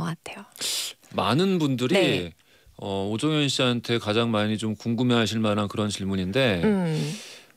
것 같아요. 많은 분들이 네. 어, 오종현 씨한테 가장 많이 좀 궁금해하실 만한 그런 질문인데 음.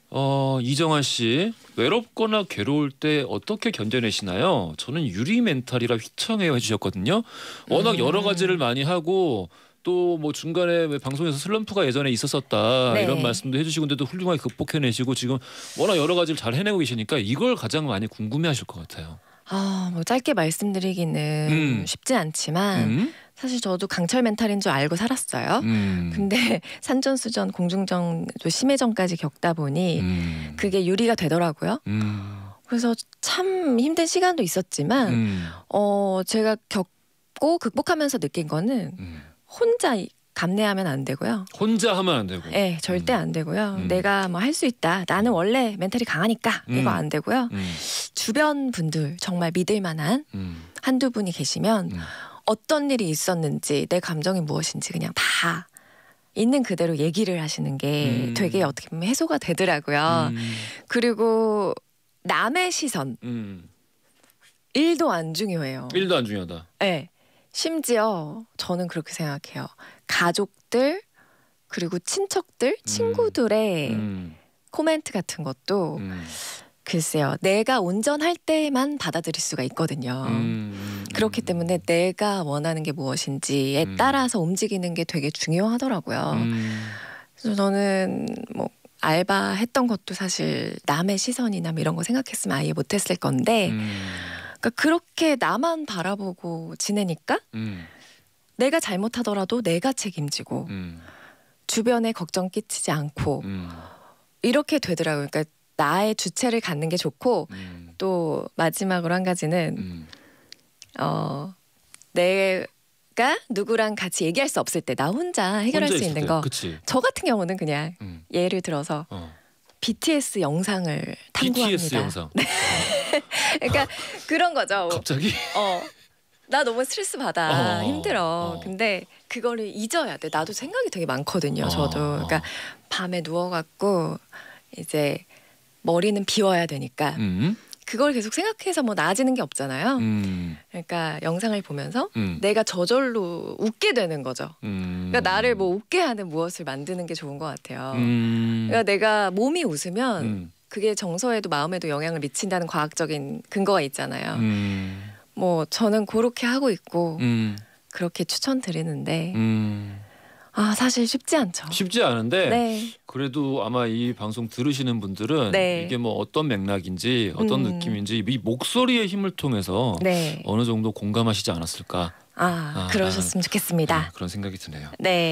어, 이정환 씨 외롭거나 괴로울 때 어떻게 견뎌내시나요? 저는 유리 멘탈이라 휘청해요 해주셨거든요. 워낙 음. 여러 가지를 많이 하고 또 뭐 중간에 방송에서 슬럼프가 예전에 있었었다 네. 이런 말씀도 해주시고 근데도 훌륭하게 극복해내시고 지금 워낙 여러 가지를 잘 해내고 계시니까 이걸 가장 많이 궁금해하실 것 같아요. 아, 뭐 짧게 말씀드리기는 음. 쉽지 않지만 음. 사실 저도 강철 멘탈인 줄 알고 살았어요. 음. 근데 산전수전, 공중전, 또 심해전까지 겪다 보니 음. 그게 유리가 되더라고요. 음. 그래서 참 힘든 시간도 있었지만 음. 어, 제가 겪고 극복하면서 느낀 거는 혼자 감내하면 안 되고요. 혼자 하면 안 되고. 네, 절대 음. 안 되고요. 음. 내가 뭐 할 수 있다. 나는 원래 멘탈이 강하니까 음. 이거 안 되고요. 음. 주변 분들 정말 믿을 만한 음. 한두 분이 계시면 음. 어떤 일이 있었는지 내 감정이 무엇인지 그냥 다 있는 그대로 얘기를 하시는 게 되게 어떻게 보면 해소가 되더라고요. 그리고 남의 시선. 1도안 중요해요. 일도 안 중요하다. 네. 심지어 저는 그렇게 생각해요. 가족들 그리고 친척들, 음. 친구들의 음. 코멘트 같은 것도 음. 글쎄요. 내가 운전할 때만 받아들일 수가 있거든요. 음. 음 그렇기 음. 때문에 내가 원하는 게 무엇인지에 따라서 움직이는 게 되게 중요하더라고요. 그래서 저는 뭐 알바했던 것도 사실 남의 시선이나 뭐 이런 거 생각했으면 아예 못했을 건데 그러니까 그렇게 나만 바라보고 지내니까 음. 내가 잘못하더라도 내가 책임지고 음. 주변에 걱정 끼치지 않고 음. 이렇게 되더라고요. 그러니까 나의 주체를 갖는 게 좋고 음. 또 마지막으로 한 가지는 음. 어 내가 누구랑 같이 얘기할 수 없을 때 나 혼자 해결할 혼자 수 있는 거. 저 같은 경우는 그냥 음. 예를 들어서 어. BTS 영상을 탐구합니다. BTS 영상. 네. 그러니까 그런 거죠. 갑자기? 어. 나 너무 스트레스 받아 어, 힘들어 어. 근데 그거를 잊어야 돼 나도 생각이 되게 많거든요 어. 저도 그러니까 어. 밤에 누워갖고 이제 머리는 비워야 되니까 음. 그걸 계속 생각해서 뭐 나아지는 게 없잖아요 음. 그러니까 영상을 보면서 음. 내가 저절로 웃게 되는 거죠 그러니까 음. 나를 뭐 웃게 하는 무엇을 만드는 게 좋은 것 같아요 음. 그러니까 내가 몸이 웃으면 음. 그게 정서에도 마음에도 영향을 미친다는 과학적인 근거가 있잖아요. 음. 뭐 저는 그렇게 하고 있고 음. 그렇게 추천드리는데 음. 아 사실 쉽지 않죠. 쉽지 않은데 네. 그래도 아마 이 방송 들으시는 분들은 네. 이게 뭐 어떤 맥락인지 어떤 음. 느낌인지 이 목소리의 힘을 통해서 네. 어느 정도 공감하시지 않았을까. 아, 아 그러셨으면 좋겠습니다. 아, 그런 생각이 드네요. 네.